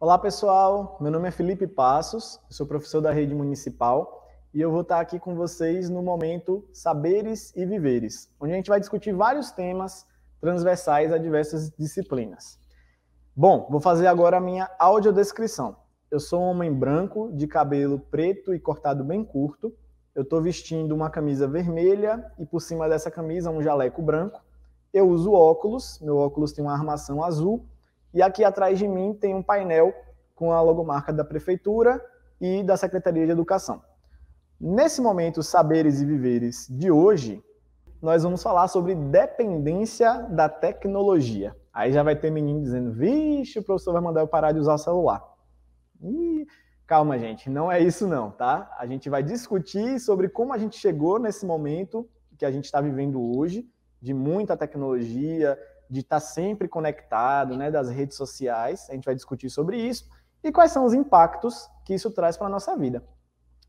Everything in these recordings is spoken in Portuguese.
Olá pessoal, meu nome é Felipe Passos, sou professor da rede municipal e eu vou estar aqui com vocês no momento Saberes e Viveres, onde a gente vai discutir vários temas transversais a diversas disciplinas. Bom, vou fazer agora a minha audiodescrição. Eu sou um homem branco, de cabelo preto e cortado bem curto. Eu estou vestindo uma camisa vermelha e por cima dessa camisa um jaleco branco. Eu uso óculos, meu óculos tem uma armação azul e aqui atrás de mim tem um painel com a logomarca da Prefeitura e da Secretaria de Educação. Nesse momento, Saberes e Viveres de hoje, nós vamos falar sobre dependência da tecnologia. Aí já vai ter menino dizendo: vixe, o professor vai mandar eu parar de usar o celular. calma, gente, não é isso, não, tá? A gente vai discutir sobre como a gente chegou nesse momento que a gente está vivendo hoje, de muita tecnologia, de estar sempre conectado, né, das redes sociais. A gente vai discutir sobre isso e quais são os impactos que isso traz para a nossa vida.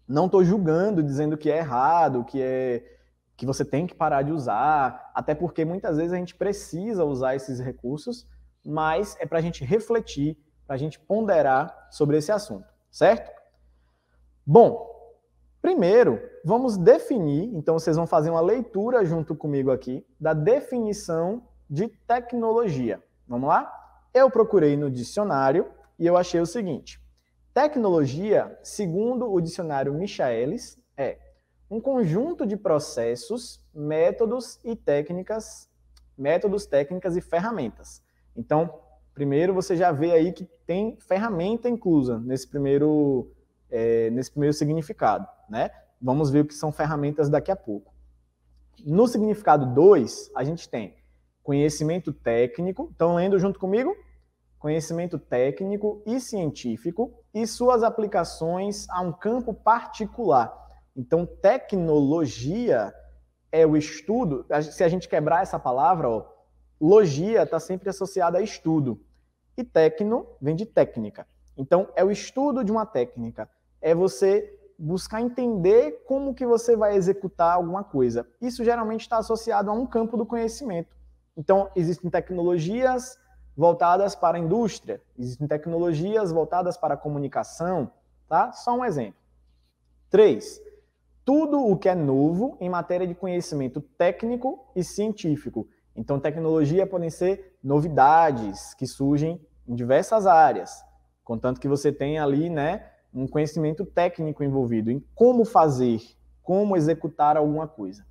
Não estou julgando, dizendo que é errado, que é que você tem que parar de usar, até porque muitas vezes a gente precisa usar esses recursos, mas é para a gente refletir, para a gente ponderar sobre esse assunto, certo? Bom, primeiro vamos definir, então vocês vão fazer uma leitura junto comigo aqui da definição de tecnologia. Vamos lá? Eu procurei no dicionário e eu achei o seguinte: tecnologia, segundo o dicionário Michaelis, é um conjunto de processos, métodos e técnicas, métodos, técnicas e ferramentas. Então, primeiro você já vê aí que tem ferramenta inclusa nesse primeiro, é, nesse primeiro significado, né? Vamos ver o que são ferramentas daqui a pouco. No significado 2, a gente tem conhecimento técnico. Estão lendo junto comigo? Conhecimento técnico e científico e suas aplicações a um campo particular. Então, tecnologia é o estudo. Se a gente quebrar essa palavra, ó, logia está sempre associada a estudo. E tecno vem de técnica. Então, é o estudo de uma técnica. É você buscar entender como que você vai executar alguma coisa. Isso geralmente está associado a um campo do conhecimento. Então, existem tecnologias voltadas para a indústria, existem tecnologias voltadas para a comunicação, tá? Só um exemplo. Três, tudo o que é novo em matéria de conhecimento técnico e científico. Então, tecnologia podem ser novidades que surgem em diversas áreas, contanto que você tenha ali, né, um conhecimento técnico envolvido em como fazer, como executar alguma coisa.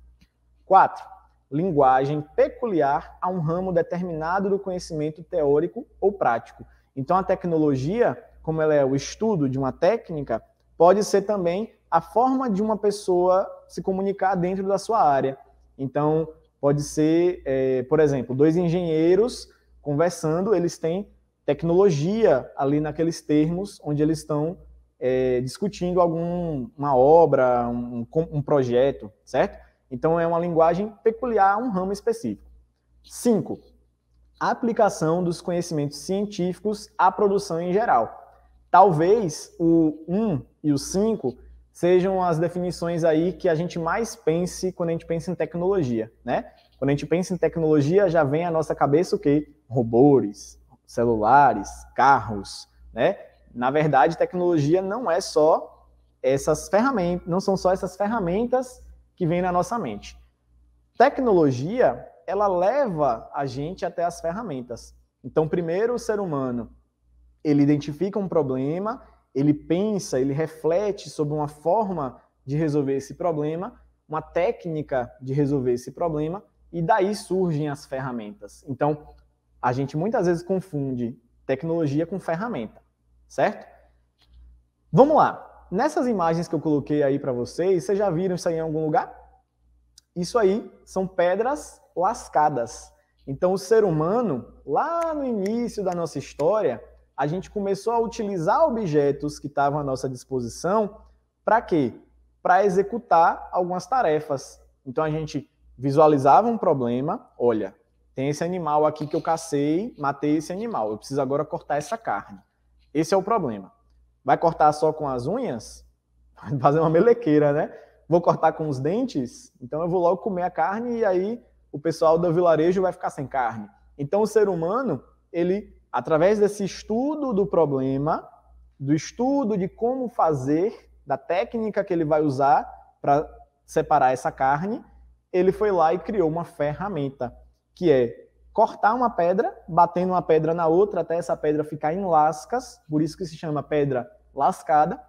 Quatro, linguagem peculiar a um ramo determinado do conhecimento teórico ou prático. Então, a tecnologia, como ela é o estudo de uma técnica, pode ser também a forma de uma pessoa se comunicar dentro da sua área. Então, pode ser, é, por exemplo, dois engenheiros conversando, eles têm tecnologia ali naqueles termos onde eles estão é, discutindo alguma obra, um, um projeto, certo? Então, é uma linguagem peculiar a um ramo específico. 5. Aplicação dos conhecimentos científicos à produção em geral. Talvez o 1 e o 5 sejam as definições aí que a gente mais pense quando a gente pensa em tecnologia, né? Quando a gente pensa em tecnologia, já vem à nossa cabeça o quê? Robôs, celulares, carros, né? Na verdade, tecnologia não é só essas ferramentas, não são só essas ferramentas que vem na nossa mente. Tecnologia, ela leva a gente até as ferramentas. Então, primeiro o ser humano, ele identifica um problema, ele pensa, ele reflete sobre uma forma de resolver esse problema, uma técnica de resolver esse problema, e daí surgem as ferramentas. Então, a gente muitas vezes confunde tecnologia com ferramenta, certo? Vamos lá. Nessas imagens que eu coloquei aí para vocês, vocês já viram isso aí em algum lugar? Isso aí são pedras lascadas. Então, o ser humano, lá no início da nossa história, a gente começou a utilizar objetos que estavam à nossa disposição para quê? Para executar algumas tarefas. Então, a gente visualizava um problema, olha, tem esse animal aqui que eu cacei, matei esse animal, eu preciso agora cortar essa carne. Esse é o problema. Vai cortar só com as unhas? Vai fazer uma melequeira, né? Vou cortar com os dentes? Então eu vou logo comer a carne e aí o pessoal do vilarejo vai ficar sem carne. Então o ser humano, ele, através desse estudo do problema, do estudo de como fazer, da técnica que ele vai usar para separar essa carne, ele foi lá e criou uma ferramenta que é cortar uma pedra, batendo uma pedra na outra até essa pedra ficar em lascas, por isso que se chama pedra lascada.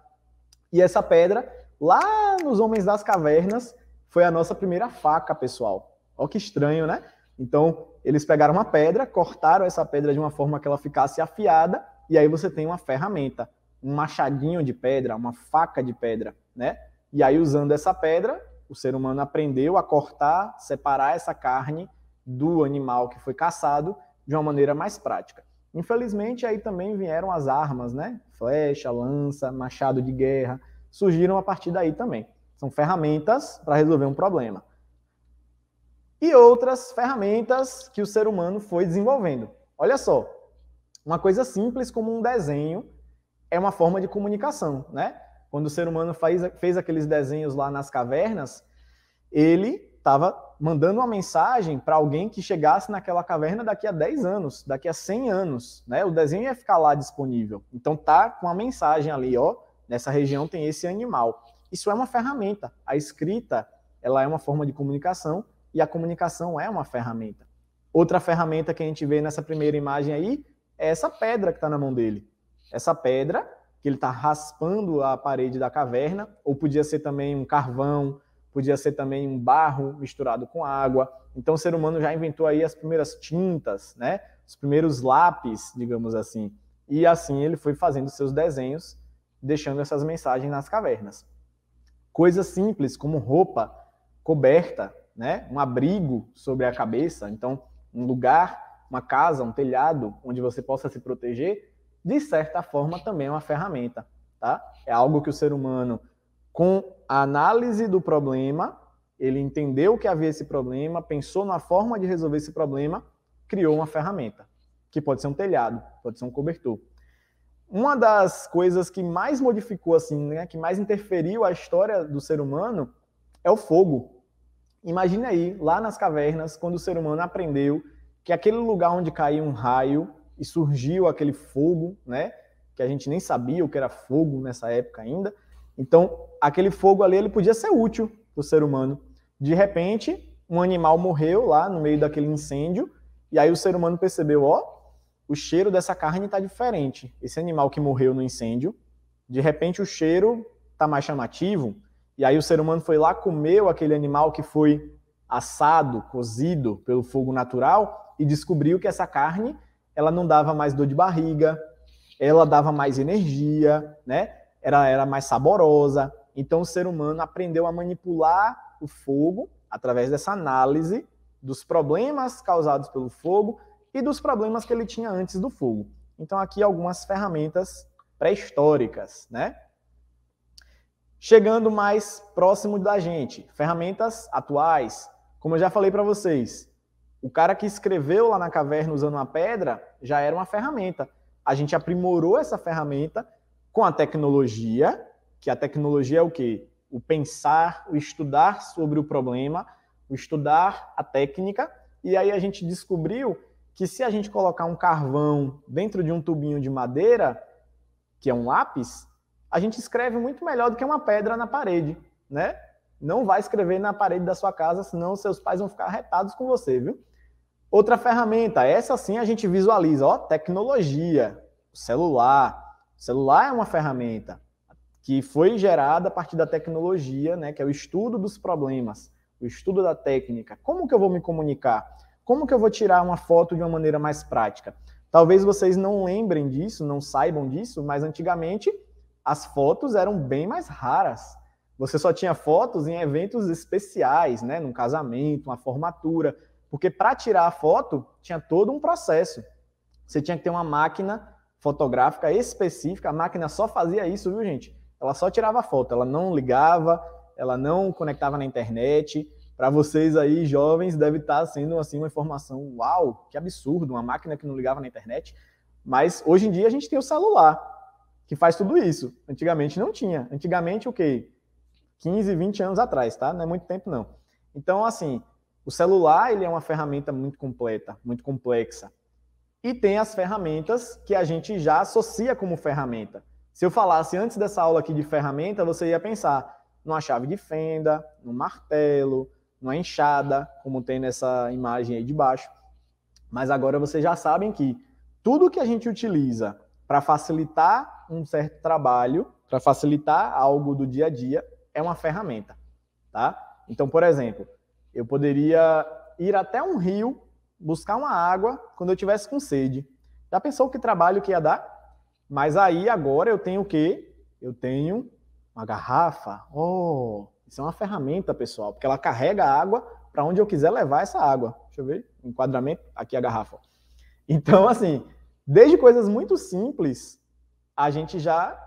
E essa pedra, lá nos Homens das Cavernas, foi a nossa primeira faca, pessoal. Ó que estranho, né? Então, eles pegaram uma pedra, cortaram essa pedra de uma forma que ela ficasse afiada, e aí você tem uma ferramenta, um machadinho de pedra, uma faca de pedra, né? E aí, usando essa pedra, o ser humano aprendeu a cortar, separar essa carne do animal que foi caçado de uma maneira mais prática. Infelizmente, aí também vieram as armas, né? Flecha, lança, machado de guerra, surgiram a partir daí também. São ferramentas para resolver um problema. E outras ferramentas que o ser humano foi desenvolvendo. Olha só, uma coisa simples como um desenho é uma forma de comunicação, né? Quando o ser humano faz, fez aqueles desenhos lá nas cavernas, ele estava mandando uma mensagem para alguém que chegasse naquela caverna daqui a 10 anos, daqui a 100 anos, né? O desenho ia ficar lá disponível. Então tá com a mensagem ali, ó, nessa região tem esse animal. Isso é uma ferramenta. A escrita, ela é uma forma de comunicação e a comunicação é uma ferramenta. Outra ferramenta que a gente vê nessa primeira imagem aí é essa pedra que está na mão dele. Essa pedra que ele está raspando a parede da caverna, ou podia ser também um carvão, podia ser também um barro misturado com água. Então o ser humano já inventou aí as primeiras tintas, né? Os primeiros lápis, digamos assim. E assim ele foi fazendo seus desenhos, deixando essas mensagens nas cavernas. Coisas simples como roupa, coberta, né? Um abrigo sobre a cabeça, então um lugar, uma casa, um telhado onde você possa se proteger, de certa forma também é uma ferramenta, tá? É algo que o ser humano com a análise do problema, ele entendeu que havia esse problema, pensou na forma de resolver esse problema, criou uma ferramenta, que pode ser um telhado, pode ser um cobertor. Uma das coisas que mais modificou, assim, né, que mais interferiu a história do ser humano é o fogo. Imagine aí, lá nas cavernas, quando o ser humano aprendeu que aquele lugar onde caiu um raio e surgiu aquele fogo, né? Que a gente nem sabia o que era fogo nessa época ainda, então, aquele fogo ali ele podia ser útil para o ser humano. De repente, um animal morreu lá no meio daquele incêndio, e aí o ser humano percebeu, ó, o cheiro dessa carne está diferente. Esse animal que morreu no incêndio, de repente o cheiro está mais chamativo, e aí o ser humano foi lá, comeu aquele animal que foi assado, cozido pelo fogo natural, e descobriu que essa carne, ela não dava mais dor de barriga, ela dava mais energia, né? ela era mais saborosa. Então o ser humano aprendeu a manipular o fogo através dessa análise dos problemas causados pelo fogo e dos problemas que ele tinha antes do fogo. Então aqui algumas ferramentas pré-históricas, né? Chegando mais próximo da gente, ferramentas atuais, como eu já falei para vocês, o cara que escreveu lá na caverna usando uma pedra já era uma ferramenta. A gente aprimorou essa ferramenta com a tecnologia, que a tecnologia é o quê? O pensar, o estudar sobre o problema, o estudar a técnica, e aí a gente descobriu que se a gente colocar um carvão dentro de um tubinho de madeira, que é um lápis, a gente escreve muito melhor do que uma pedra na parede, né? Não vai escrever na parede da sua casa, senão seus pais vão ficar retados com você, viu? Outra ferramenta, essa sim a gente visualiza, ó, tecnologia, celular, o celular é uma ferramenta que foi gerada a partir da tecnologia, né, que é o estudo dos problemas, o estudo da técnica. Como que eu vou me comunicar? Como que eu vou tirar uma foto de uma maneira mais prática? Talvez vocês não lembrem disso, não saibam disso, mas antigamente as fotos eram bem mais raras. Você só tinha fotos em eventos especiais, né, num casamento, uma formatura, porque para tirar a foto tinha todo um processo. Você tinha que ter uma máquina fotográfica específica, a máquina só fazia isso, viu, gente? Ela só tirava foto, ela não ligava, ela não conectava na internet. Para vocês aí, jovens, deve estar tá sendo assim uma informação, uau, que absurdo, uma máquina que não ligava na internet. Mas hoje em dia a gente tem o celular que faz tudo isso. Antigamente não tinha. Antigamente o okay, quê? 15, 20 anos atrás, tá? Não é muito tempo não. Então, assim, o celular, ele é uma ferramenta muito completa, muito complexa e tem as ferramentas que a gente já associa como ferramenta. Se eu falasse antes dessa aula aqui de ferramenta, você ia pensar numa chave de fenda, num martelo, numa enxada, como tem nessa imagem aí de baixo. Mas agora vocês já sabem que tudo que a gente utiliza para facilitar um certo trabalho, para facilitar algo do dia a dia, é uma ferramenta, tá? Então, por exemplo, eu poderia ir até um rio buscar uma água quando eu tivesse com sede. Já pensou que trabalho que ia dar? Mas aí agora eu tenho o quê? Eu tenho uma garrafa. Oh, isso é uma ferramenta, pessoal, porque ela carrega água para onde eu quiser levar essa água. Deixa eu ver, enquadramento, aqui a garrafa. Então, assim, desde coisas muito simples, a gente já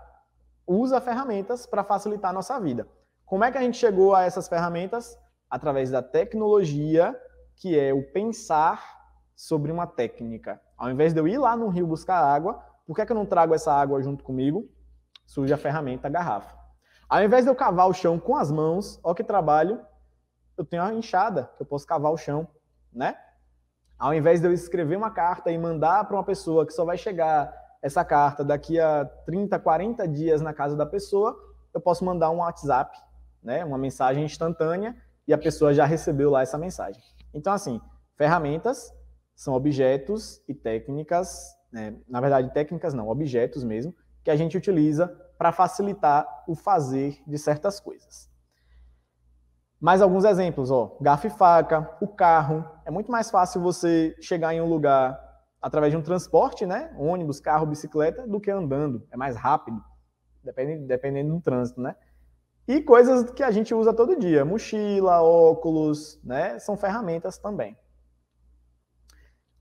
usa ferramentas para facilitar a nossa vida. Como é que a gente chegou a essas ferramentas? Através da tecnologia que é o pensar sobre uma técnica. Ao invés de eu ir lá no rio buscar água, por que, é que eu não trago essa água junto comigo? Surge a ferramenta a garrafa. Ao invés de eu cavar o chão com as mãos, ó que trabalho, eu tenho uma enxada que eu posso cavar o chão, né? Ao invés de eu escrever uma carta e mandar para uma pessoa que só vai chegar essa carta daqui a 30, 40 dias na casa da pessoa, eu posso mandar um WhatsApp, né? Uma mensagem instantânea e a pessoa já recebeu lá essa mensagem. Então, assim, ferramentas são objetos e técnicas, né? na verdade, técnicas não, objetos mesmo, que a gente utiliza para facilitar o fazer de certas coisas. Mais alguns exemplos, ó, garfo e faca, o carro. É muito mais fácil você chegar em um lugar através de um transporte, né? Ônibus, carro, bicicleta, do que andando. É mais rápido, dependendo, dependendo do trânsito, né? E coisas que a gente usa todo dia, mochila, óculos, né? São ferramentas também.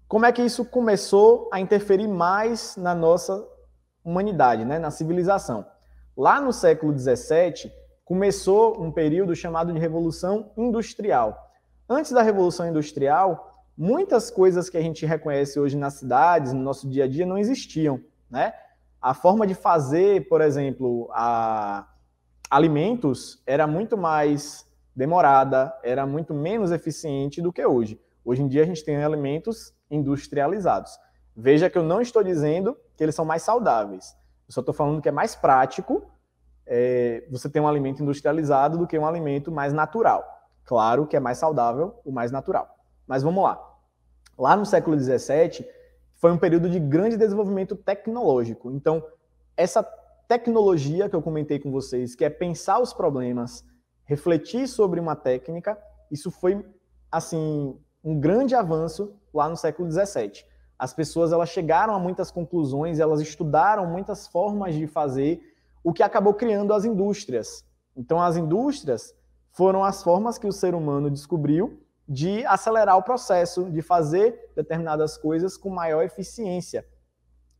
Como é que isso começou a interferir mais na nossa humanidade, né? na civilização? Lá no século XVII, começou um período chamado de Revolução Industrial. Antes da Revolução Industrial, muitas coisas que a gente reconhece hoje nas cidades, no nosso dia a dia, não existiam. Né? A forma de fazer, por exemplo, a alimentos era muito mais demorada, era muito menos eficiente do que hoje. Hoje em dia a gente tem alimentos industrializados. Veja que eu não estou dizendo que eles são mais saudáveis. Eu só estou falando que é mais prático é, você ter um alimento industrializado do que um alimento mais natural. Claro que é mais saudável o mais natural. Mas vamos lá. Lá no século XVII foi um período de grande desenvolvimento tecnológico. Então, essa tecnologia que eu comentei com vocês, que é pensar os problemas, refletir sobre uma técnica, isso foi assim um grande avanço lá no século XVII. As pessoas elas chegaram a muitas conclusões, elas estudaram muitas formas de fazer, o que acabou criando as indústrias. Então as indústrias foram as formas que o ser humano descobriu de acelerar o processo, de fazer determinadas coisas com maior eficiência.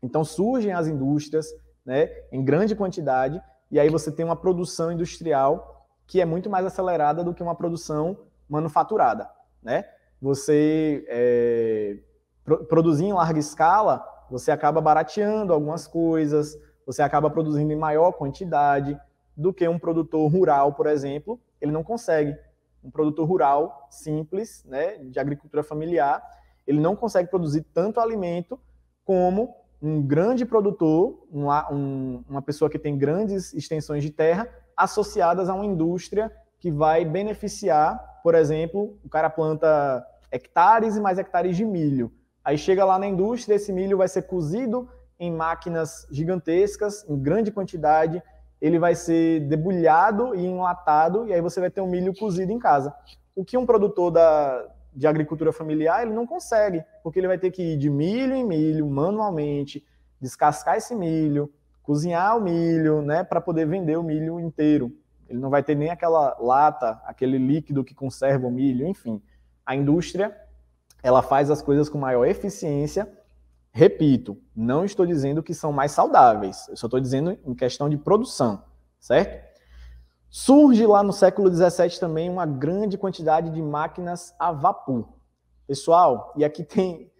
Então surgem as indústrias, né, em grande quantidade, e aí você tem uma produção industrial que é muito mais acelerada do que uma produção manufaturada, né? Você é, produzir em larga escala, você acaba barateando algumas coisas, você acaba produzindo em maior quantidade do que um produtor rural, por exemplo, ele não consegue. Um produtor rural simples, né, de agricultura familiar, ele não consegue produzir tanto alimento como um grande produtor, um, um, uma pessoa que tem grandes extensões de terra, associadas a uma indústria que vai beneficiar, por exemplo, o cara planta hectares e mais hectares de milho. Aí chega lá na indústria, esse milho vai ser cozido em máquinas gigantescas, em grande quantidade, ele vai ser debulhado e enlatado, e aí você vai ter um milho cozido em casa. O que um produtor da, de agricultura familiar, ele não consegue, porque ele vai ter que ir de milho em milho manualmente, descascar esse milho, cozinhar o milho, né, para poder vender o milho inteiro. Ele não vai ter nem aquela lata, aquele líquido que conserva o milho, enfim. A indústria, ela faz as coisas com maior eficiência. Repito, não estou dizendo que são mais saudáveis, eu só estou dizendo em questão de produção, certo? Surge lá no século XVII também uma grande quantidade de máquinas a vapor. Pessoal, e aqui tem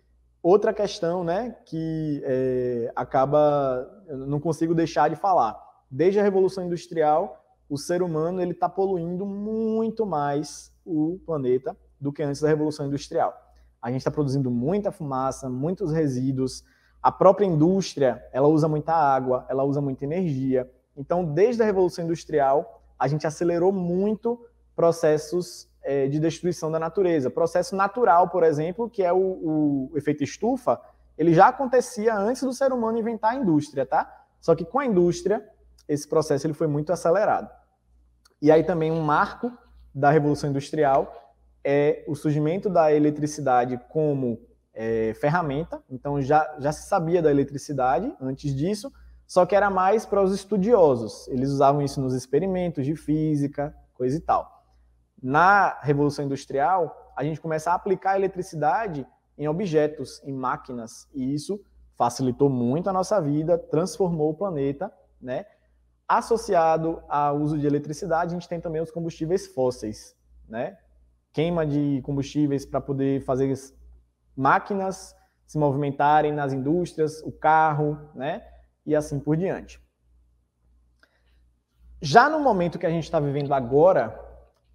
outra questão né, que é, acaba, não consigo deixar de falar. Desde a Revolução Industrial, o ser humano ele está poluindo muito mais o planeta do que antes da Revolução Industrial. A gente está produzindo muita fumaça, muitos resíduos. A própria indústria, ela usa muita água, ela usa muita energia. Então, desde a Revolução Industrial, a gente acelerou muito processos é, de destruição da natureza. Processo natural, por exemplo, que é o, o efeito estufa, ele já acontecia antes do ser humano inventar a indústria, tá? Só que com a indústria, esse processo ele foi muito acelerado. E aí também um marco da Revolução Industrial é o surgimento da eletricidade como é, ferramenta. Então já, já se sabia da eletricidade antes disso, só que era mais para os estudiosos. Eles usavam isso nos experimentos de física, coisa e tal. Na Revolução Industrial, a gente começa a aplicar a eletricidade em objetos, em máquinas, e isso facilitou muito a nossa vida, transformou o planeta, né? Associado ao uso de eletricidade, a gente tem também os combustíveis fósseis, né? Queima de combustíveis para poder fazer máquinas se movimentarem nas indústrias, o carro, né? e assim por diante. Já no momento que a gente está vivendo agora,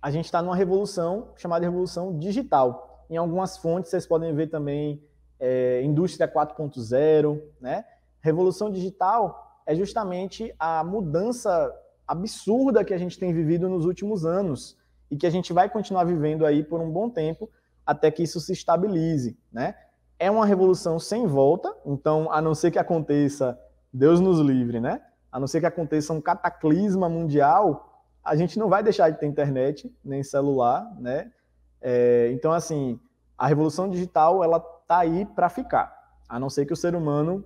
a gente está numa revolução chamada revolução digital. Em algumas fontes vocês podem ver também é, indústria 4.0, né? Revolução digital é justamente a mudança absurda que a gente tem vivido nos últimos anos e que a gente vai continuar vivendo aí por um bom tempo até que isso se estabilize, né? É uma revolução sem volta, então a não ser que aconteça Deus nos livre, né? A não ser que aconteça um cataclisma mundial, a gente não vai deixar de ter internet, nem celular, né? É, então, assim, a revolução digital, ela tá aí para ficar. A não ser que o ser humano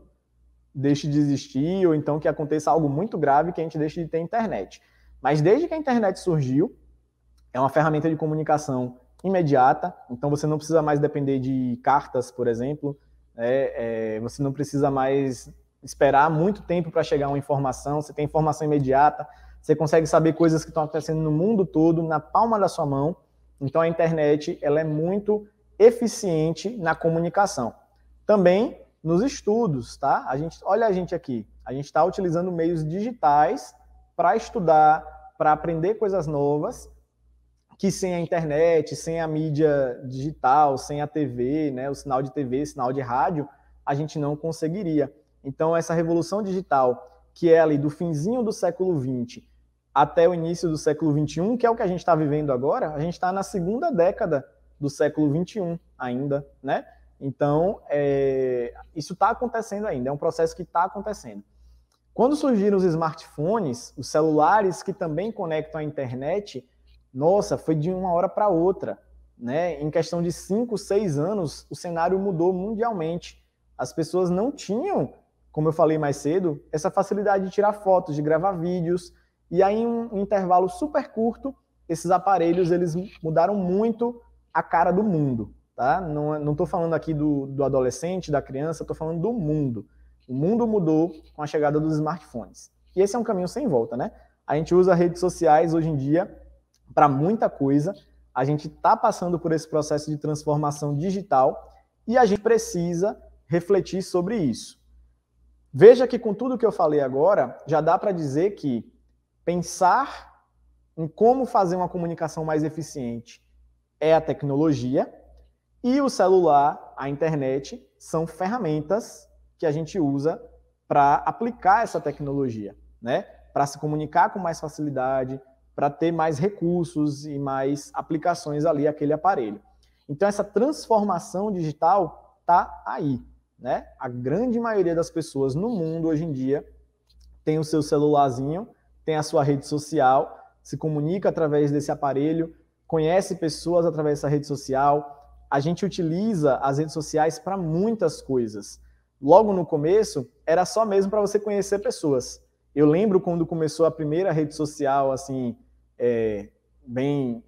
deixe de existir ou então que aconteça algo muito grave que a gente deixe de ter internet. Mas desde que a internet surgiu, é uma ferramenta de comunicação imediata, então você não precisa mais depender de cartas, por exemplo, né? é, você não precisa mais esperar muito tempo para chegar uma informação, você tem informação imediata, você consegue saber coisas que estão acontecendo no mundo todo, na palma da sua mão. Então a internet ela é muito eficiente na comunicação. Também nos estudos, tá? A gente, olha a gente aqui, a gente está utilizando meios digitais para estudar, para aprender coisas novas, que sem a internet, sem a mídia digital, sem a TV, né, o sinal de TV, sinal de rádio, a gente não conseguiria. Então, essa revolução digital, que é ali do finzinho do século XX até o início do século XXI, que é o que a gente está vivendo agora, a gente está na segunda década do século XXI ainda, né? Então, é, isso está acontecendo ainda, é um processo que está acontecendo. Quando surgiram os smartphones, os celulares que também conectam à internet, nossa, foi de uma hora para outra. Né? Em questão de cinco, seis anos, o cenário mudou mundialmente. As pessoas não tinham como eu falei mais cedo, essa facilidade de tirar fotos, de gravar vídeos, e aí em um intervalo super curto, esses aparelhos eles mudaram muito a cara do mundo, tá? Não estou falando aqui do, do adolescente, da criança, estou falando do mundo. O mundo mudou com a chegada dos smartphones. E esse é um caminho sem volta, né? A gente usa redes sociais hoje em dia para muita coisa. A gente está passando por esse processo de transformação digital e a gente precisa refletir sobre isso. Veja que com tudo que eu falei agora, já dá para dizer que pensar em como fazer uma comunicação mais eficiente é a tecnologia e o celular, a internet, são ferramentas que a gente usa para aplicar essa tecnologia, né? Para se comunicar com mais facilidade, para ter mais recursos e mais aplicações ali aquele aparelho. Então essa transformação digital tá aí né? A grande maioria das pessoas no mundo hoje em dia tem o seu celularzinho, tem a sua rede social, se comunica através desse aparelho, conhece pessoas através dessa rede social. A gente utiliza as redes sociais para muitas coisas. Logo no começo, era só mesmo para você conhecer pessoas. Eu lembro quando começou a primeira rede social, assim, é, bem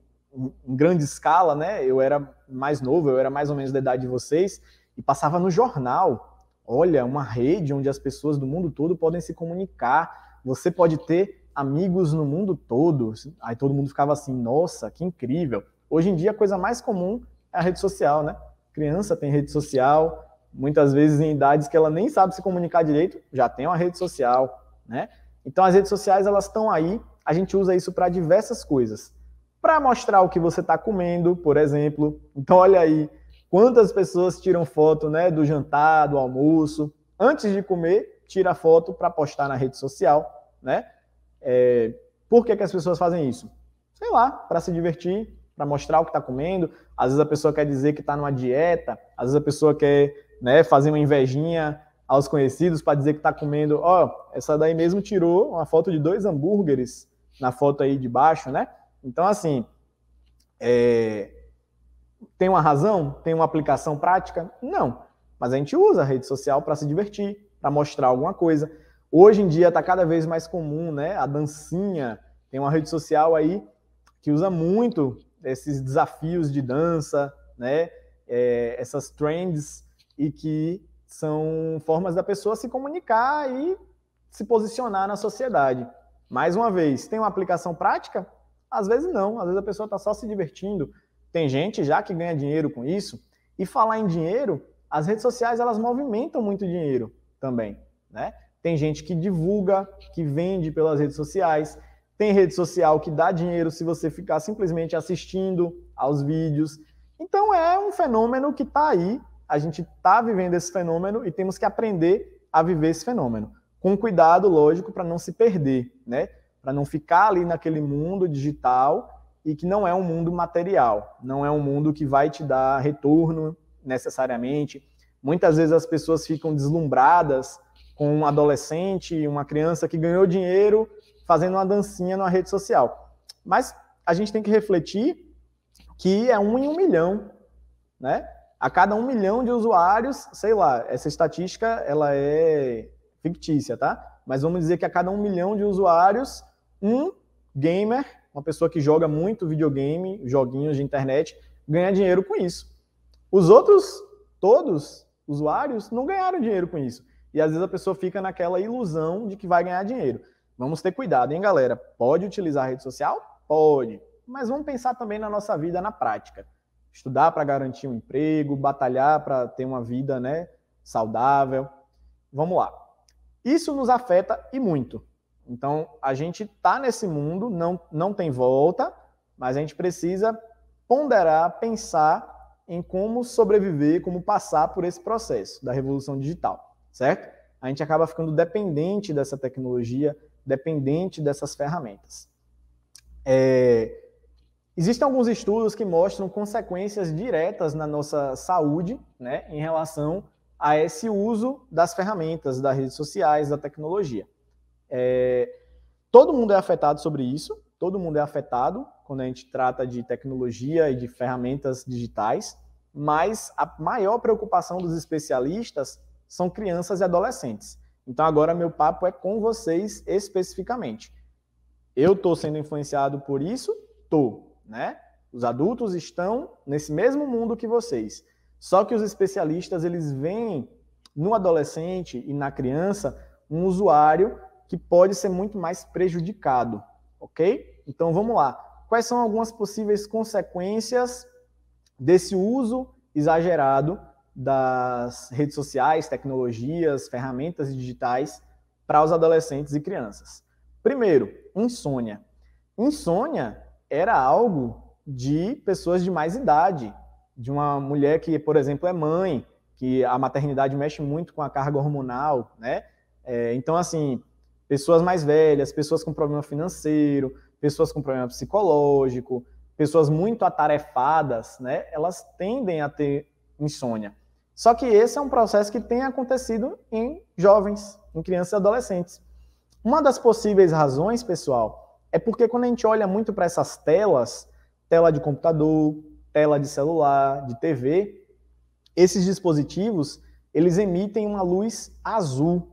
em grande escala, né? Eu era mais novo, eu era mais ou menos da idade de vocês, e passava no jornal. Olha, uma rede onde as pessoas do mundo todo podem se comunicar. Você pode ter amigos no mundo todo. Aí todo mundo ficava assim, nossa, que incrível. Hoje em dia a coisa mais comum é a rede social, né? Criança tem rede social, muitas vezes em idades que ela nem sabe se comunicar direito, já tem uma rede social, né? Então as redes sociais elas estão aí, a gente usa isso para diversas coisas. Para mostrar o que você está comendo, por exemplo. Então olha aí, Quantas pessoas tiram foto né, do jantar, do almoço, antes de comer, tira foto para postar na rede social, né? É, por que, que as pessoas fazem isso? Sei lá, para se divertir, para mostrar o que está comendo. Às vezes a pessoa quer dizer que está numa dieta, às vezes a pessoa quer né, fazer uma invejinha aos conhecidos para dizer que está comendo. Ó, oh, essa daí mesmo tirou uma foto de dois hambúrgueres na foto aí de baixo, né? Então, assim, é, tem uma razão? Tem uma aplicação prática? Não. Mas a gente usa a rede social para se divertir, para mostrar alguma coisa. Hoje em dia está cada vez mais comum, né? A dancinha. Tem uma rede social aí que usa muito esses desafios de dança, né? É, essas trends e que são formas da pessoa se comunicar e se posicionar na sociedade. Mais uma vez, tem uma aplicação prática? Às vezes não, às vezes a pessoa está só se divertindo, tem gente já que ganha dinheiro com isso. E falar em dinheiro, as redes sociais elas movimentam muito dinheiro também, né? Tem gente que divulga, que vende pelas redes sociais. Tem rede social que dá dinheiro se você ficar simplesmente assistindo aos vídeos. Então é um fenômeno que está aí. A gente está vivendo esse fenômeno e temos que aprender a viver esse fenômeno. Com cuidado, lógico, para não se perder, né? Para não ficar ali naquele mundo digital e que não é um mundo material, não é um mundo que vai te dar retorno necessariamente. Muitas vezes as pessoas ficam deslumbradas com um adolescente, uma criança que ganhou dinheiro fazendo uma dancinha na rede social. Mas a gente tem que refletir que é um em um milhão, né? A cada um milhão de usuários, sei lá, essa estatística ela é fictícia, tá? Mas vamos dizer que a cada um milhão de usuários, um gamer uma pessoa que joga muito videogame, joguinhos de internet, ganha dinheiro com isso. Os outros, todos, usuários, não ganharam dinheiro com isso. E às vezes a pessoa fica naquela ilusão de que vai ganhar dinheiro. Vamos ter cuidado, hein, galera? Pode utilizar a rede social? Pode. Mas vamos pensar também na nossa vida na prática. Estudar para garantir um emprego, batalhar para ter uma vida né, saudável. Vamos lá. Isso nos afeta e muito. Então, a gente está nesse mundo, não, não tem volta, mas a gente precisa ponderar, pensar em como sobreviver, como passar por esse processo da revolução digital, certo? A gente acaba ficando dependente dessa tecnologia, dependente dessas ferramentas. É... Existem alguns estudos que mostram consequências diretas na nossa saúde, né, em relação a esse uso das ferramentas, das redes sociais, da tecnologia. É, todo mundo é afetado sobre isso, todo mundo é afetado quando a gente trata de tecnologia e de ferramentas digitais, mas a maior preocupação dos especialistas são crianças e adolescentes. Então agora meu papo é com vocês especificamente. Eu estou sendo influenciado por isso? estou né? Os adultos estão nesse mesmo mundo que vocês. Só que os especialistas eles veem no adolescente e na criança um usuário que pode ser muito mais prejudicado, ok? Então vamos lá. Quais são algumas possíveis consequências desse uso exagerado das redes sociais, tecnologias, ferramentas digitais para os adolescentes e crianças? Primeiro, insônia. Insônia era algo de pessoas de mais idade, de uma mulher que, por exemplo, é mãe, que a maternidade mexe muito com a carga hormonal, né? É, então, assim, pessoas mais velhas, pessoas com problema financeiro, pessoas com problema psicológico, pessoas muito atarefadas, né? Elas tendem a ter insônia. Só que esse é um processo que tem acontecido em jovens, em crianças e adolescentes. Uma das possíveis razões, pessoal, é porque quando a gente olha muito para essas telas, tela de computador, tela de celular, de TV, esses dispositivos, eles emitem uma luz azul.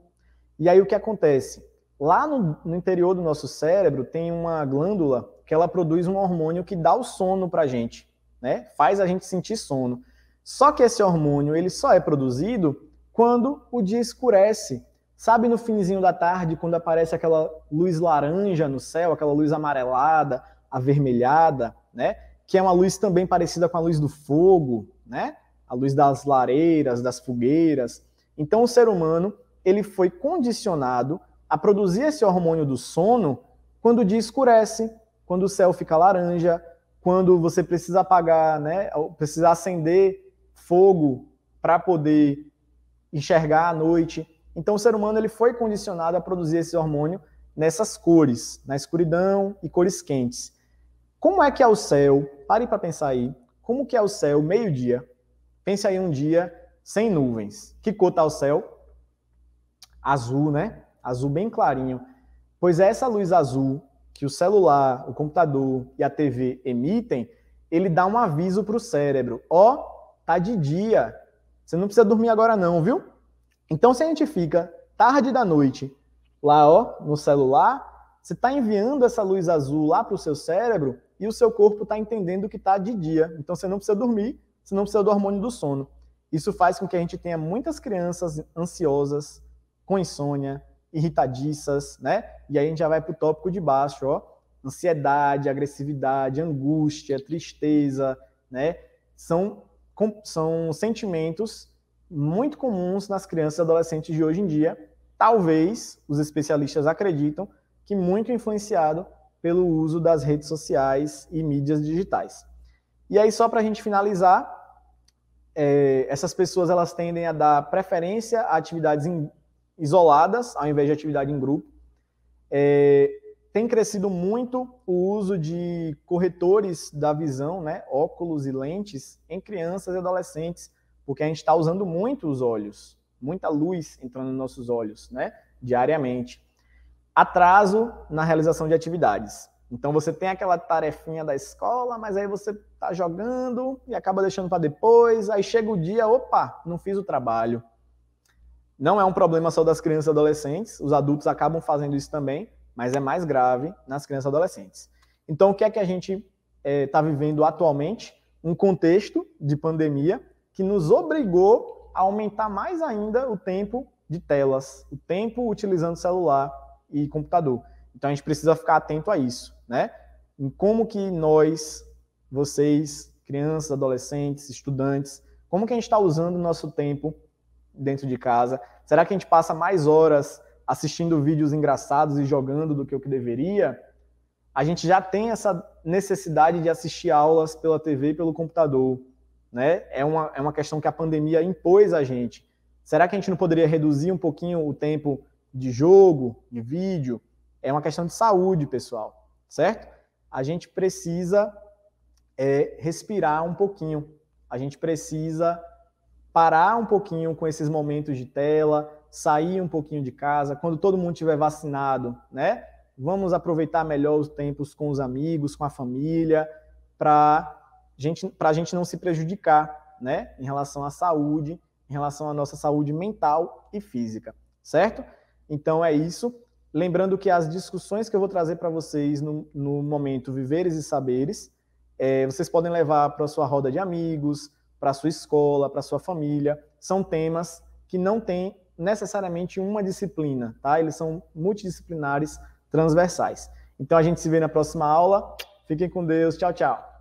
E aí o que acontece? Lá no, no, interior do nosso cérebro tem uma glândula que ela produz um hormônio que dá o sono para a gente, né? Faz a gente sentir sono. Só que esse hormônio ele só é produzido quando o dia escurece. Sabe no finzinho da tarde, quando aparece aquela luz laranja no céu, aquela luz amarelada, avermelhada, né? Que é uma luz também parecida com a luz do fogo, né? A luz das lareiras, das fogueiras. Então o ser humano ele foi condicionado a produzir esse hormônio do sono quando o dia escurece, quando o céu fica laranja, quando você precisa apagar, né, precisa acender fogo para poder enxergar a noite. Então o ser humano ele foi condicionado a produzir esse hormônio nessas cores, na escuridão e cores quentes. Como é que é o céu? Pare para pensar aí. Como que é o céu meio-dia? Pense aí um dia sem nuvens. Que cor tá o céu? Azul, né? azul bem clarinho. Pois é essa luz azul que o celular, o computador e a TV emitem, ele dá um aviso para o cérebro: ó, oh, tá de dia, você não precisa dormir agora não, viu? Então se a gente fica tarde da noite lá, ó, no celular, você está enviando essa luz azul lá para o seu cérebro e o seu corpo está entendendo que está de dia. Então você não precisa dormir, você não precisa do hormônio do sono. Isso faz com que a gente tenha muitas crianças ansiosas, com insônia, irritadiças, né? E aí a gente já vai para o tópico de baixo, ó. Ansiedade, agressividade, angústia, tristeza, né? São, com, são sentimentos muito comuns nas crianças e adolescentes de hoje em dia. Talvez os especialistas acreditam que muito influenciado pelo uso das redes sociais e mídias digitais. E aí, só para a gente finalizar, é, essas pessoas elas tendem a dar preferência a atividades isoladas, ao invés de atividade em grupo. É, tem crescido muito o uso de corretores da visão, né, óculos e lentes, em crianças e adolescentes, porque a gente está usando muito os olhos, muita luz entrando nos nossos olhos, né, diariamente. Atraso na realização de atividades. Então você tem aquela tarefinha da escola, mas aí você está jogando e acaba deixando para depois, aí chega o dia, opa, não fiz o trabalho não é um problema só das crianças e adolescentes, os adultos acabam fazendo isso também, mas é mais grave nas crianças e adolescentes. Então, o que é que a gente está é, tá vivendo atualmente? Um contexto de pandemia que nos obrigou a aumentar mais ainda o tempo de telas, o tempo utilizando celular e computador. Então, a gente precisa ficar atento a isso, né? Em como que nós, vocês, crianças, adolescentes, estudantes, como que a gente está usando o nosso tempo dentro de casa? Será que a gente passa mais horas assistindo vídeos engraçados e jogando do que o que deveria? A gente já tem essa necessidade de assistir aulas pela TV e pelo computador, né? É uma, é uma questão que a pandemia impôs a gente. Será que a gente não poderia reduzir um pouquinho o tempo de jogo, de vídeo? É uma questão de saúde, pessoal, certo? A gente precisa é, respirar um pouquinho. A gente precisa parar um pouquinho com esses momentos de tela, sair um pouquinho de casa, quando todo mundo tiver vacinado, né? Vamos aproveitar melhor os tempos com os amigos, com a família, para gente, a gente não se prejudicar, né? Em relação à saúde, em relação à nossa saúde mental e física, certo? Então é isso. Lembrando que as discussões que eu vou trazer para vocês no, no, momento Viveres e Saberes, é, vocês podem levar para sua roda de amigos, para sua escola, para sua família. São temas que não têm necessariamente uma disciplina, tá? Eles são multidisciplinares transversais. Então a gente se vê na próxima aula. Fiquem com Deus. Tchau, tchau.